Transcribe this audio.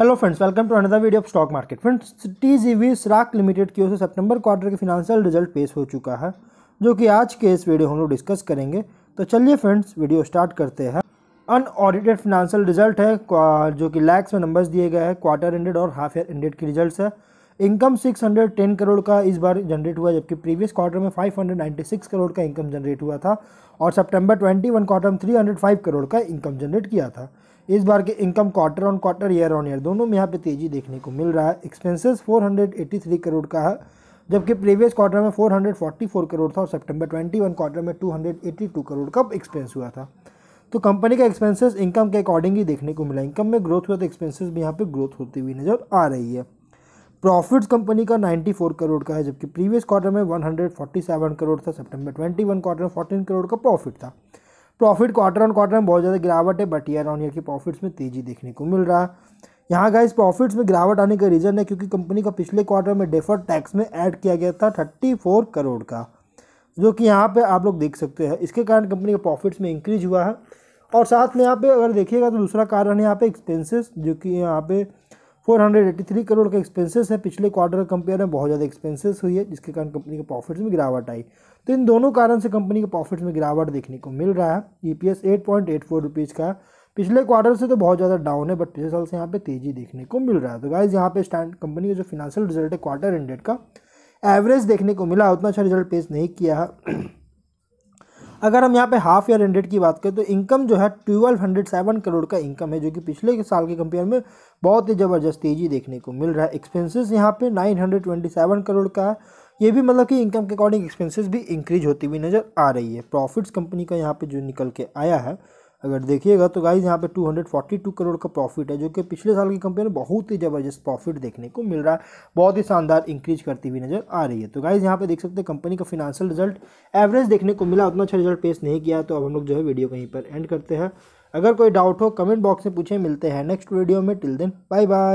hello friends welcome to another video of stock market friends T G V SRAAC limited की ओर से सितंबर quarter के फिनेंशियल रिजल्ट पेश हो चुका है जो कि आज के इस वीडियो हम लोग डिस्कस करेंगे तो चलिए फ्रेंड्स वीडियो स्टार्ट करते हैं अनऑडिटेड फिनेंशियल रिजल्ट है जो कि लैक्स में नंबर्स दिए गए हैं क्वार्टर एंडेड और हाफ ईयर एंडेड के रिजल्ट है इनकम सिक्स करोड़ का इस बार जनरेट हुआ जबकि प्रीवियस क्वार्टर में फाइव करोड़ का इनकम जनरेट हुआ था और सेप्टेम्बर ट्वेंटी क्वार्टर में थ्री करोड़ का इनकम जनरेट किया था इस बार के income quarter on quarter year on year दोनों में यहाँ पे तेज़ी देखने को मिल रहा है एक्सपेंसेस 483 करोड़ का है जबकि प्रीवियस क्वार्टर में 444 करोड़ था और सितंबर 21 क्वार्टर में 282 करोड़ का एक्सपेंस हुआ था तो कंपनी का एक्सपेंसेस इनकम के अकॉर्डिंग ही देखने को मिला इनकम में ग्रोथ हुआ तो एक्सपेंसिस भी यहाँ पर ग्रोथ होती हुई नज़र आ रही है प्रॉफिट्स कंपनी का 94 करोड़ का है जबकि प्रीवियस क्वार्टर में 147 करोड़ था सितंबर 21 क्वार्टर में 14 करोड़ का प्रॉफिट था प्रॉफिट क्वार्टर ऑन क्वार्टर में बहुत ज़्यादा गिरावट है बट ईयर ऑन ईयर की प्रॉफिट्स में तेज़ी देखने को मिल रहा है यहाँ इस प्रॉफिट्स में गिरावट आने का रीज़न है क्योंकि कंपनी का पिछले क्वार्टर में डेफर टैक्स में ऐड किया गया था थर्टी फोर करोड़ का जो कि यहाँ पे आप लोग देख सकते हैं इसके कारण कंपनी का प्रॉफिट्स में इंक्रीज हुआ है और साथ में यहाँ पे अगर देखिएगा तो दूसरा कारण है यहाँ पे एक्सपेंसेस जो कि यहाँ पे 483 करोड़ का एक्सपेंसेस है पिछले क्वार्टर कंपेयर में बहुत ज़्यादा एक्सपेंसेस हुई है जिसके कारण कंपनी के प्रॉफिट्स में गिरावट आई तो इन दोनों कारण से कंपनी के प्रॉफिट्स में गिरावट देखने को मिल रहा है E P S eight point eight four rupees का पिछले क्वार्टर से तो बहुत ज़्यादा डाउन है बट पिछले साल से यहाँ पे तेज़ी देखने को मिल रहा है तो गाइज यहाँ पे स्टैंड कंपनी का जो फिनेंशियल रिजल्ट है क्वार्टर एंडेड का एवरेज देखने को मिला उतना अच्छा रिजल्ट पेश नहीं किया है अगर हम यहाँ पे हाफ ईयर एंडेड की बात करें तो इनकम जो है ट्वेल्व हंड्रेड सेवन करोड़ का इनकम है जो कि पिछले के साल के कंपेयर में बहुत ही ज़बरदस्त तेज़ी देखने को मिल रहा है एक्सपेंसेस यहाँ पे nine hundred twenty seven crore का है ये भी मतलब कि इनकम के अकॉर्डिंग एक्सपेंसिस भी इंक्रीज होती हुई नज़र आ रही है प्रॉफिट्स कंपनी का यहाँ पर जो निकल के आया है अगर देखिएगा तो गाइज यहाँ पे 242 करोड़ का प्रॉफिट है जो कि पिछले साल की कंपनी में बहुत ही ज़बरदस्त प्रॉफिट देखने को मिल रहा है बहुत ही शानदार इंक्रीज करती हुई नज़र आ रही है तो गाइज यहाँ पे देख सकते हैं कंपनी का फिनेंशियल रिजल्ट एवरेज देखने को मिला उतना अच्छा रिजल्ट पेश नहीं किया तो अब हम लोग जो है वीडियो कहीं पर एंड करते हैं अगर कोई डाउट हो कमेंट बॉक्स में पूछें मिलते हैं नेक्स्ट वीडियो में टिल देन बाय बाय